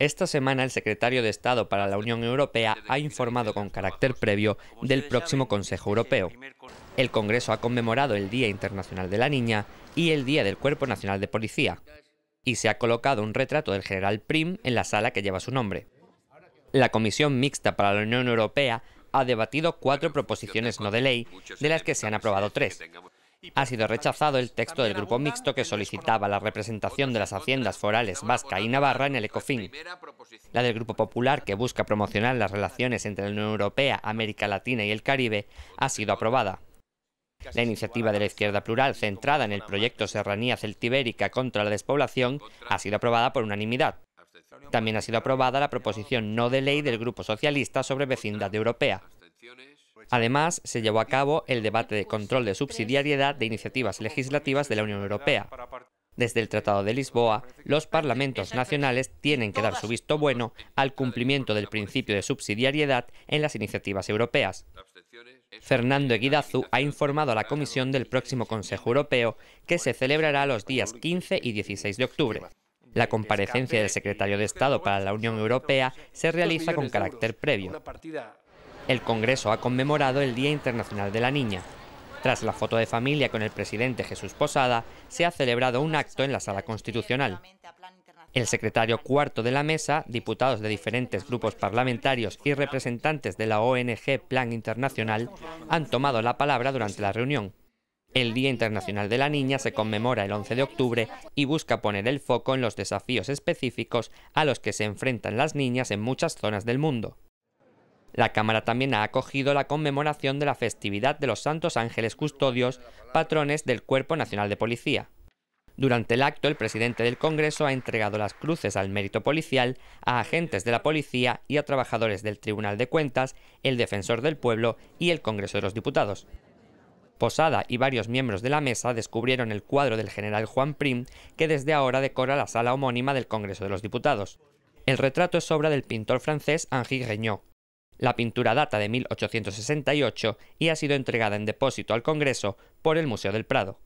Esta semana el secretario de Estado para la Unión Europea ha informado con carácter previo del próximo Consejo Europeo. El Congreso ha conmemorado el Día Internacional de la Niña y el Día del Cuerpo Nacional de Policía, y se ha colocado un retrato del general Prim en la sala que lleva su nombre. La Comisión Mixta para la Unión Europea ha debatido cuatro pues proposiciones no de ley, de las que se han aprobado tres ha sido rechazado el texto del grupo mixto que solicitaba la representación de las haciendas forales vasca y navarra en el ECOFIN, la del Grupo Popular que busca promocionar las relaciones entre la Unión Europea, América Latina y el Caribe, ha sido aprobada. La iniciativa de la izquierda plural, centrada en el proyecto Serranía Celtibérica contra la despoblación, ha sido aprobada por unanimidad. También ha sido aprobada la proposición no de ley del Grupo Socialista sobre Vecindad Europea. Además, se llevó a cabo el debate de control de subsidiariedad de iniciativas legislativas de la Unión Europea. Desde el Tratado de Lisboa, los parlamentos nacionales tienen que dar su visto bueno al cumplimiento del principio de subsidiariedad en las iniciativas europeas. Fernando Eguidazu ha informado a la Comisión del próximo Consejo Europeo, que se celebrará los días 15 y 16 de octubre. La comparecencia del secretario de Estado para la Unión Europea se realiza con carácter previo el Congreso ha conmemorado el Día Internacional de la Niña. Tras la foto de familia con el presidente Jesús Posada, se ha celebrado un acto en la Sala Constitucional. El secretario cuarto de la mesa, diputados de diferentes grupos parlamentarios y representantes de la ONG Plan Internacional han tomado la palabra durante la reunión. El Día Internacional de la Niña se conmemora el 11 de octubre y busca poner el foco en los desafíos específicos a los que se enfrentan las niñas en muchas zonas del mundo. La Cámara también ha acogido la conmemoración de la festividad de los Santos Ángeles Custodios, patrones del Cuerpo Nacional de Policía. Durante el acto, el presidente del Congreso ha entregado las cruces al mérito policial, a agentes de la policía y a trabajadores del Tribunal de Cuentas, el Defensor del Pueblo y el Congreso de los Diputados. Posada y varios miembros de la mesa descubrieron el cuadro del general Juan Prim, que desde ahora decora la sala homónima del Congreso de los Diputados. El retrato es obra del pintor francés Henri Regnault. La pintura data de 1868 y ha sido entregada en depósito al Congreso por el Museo del Prado.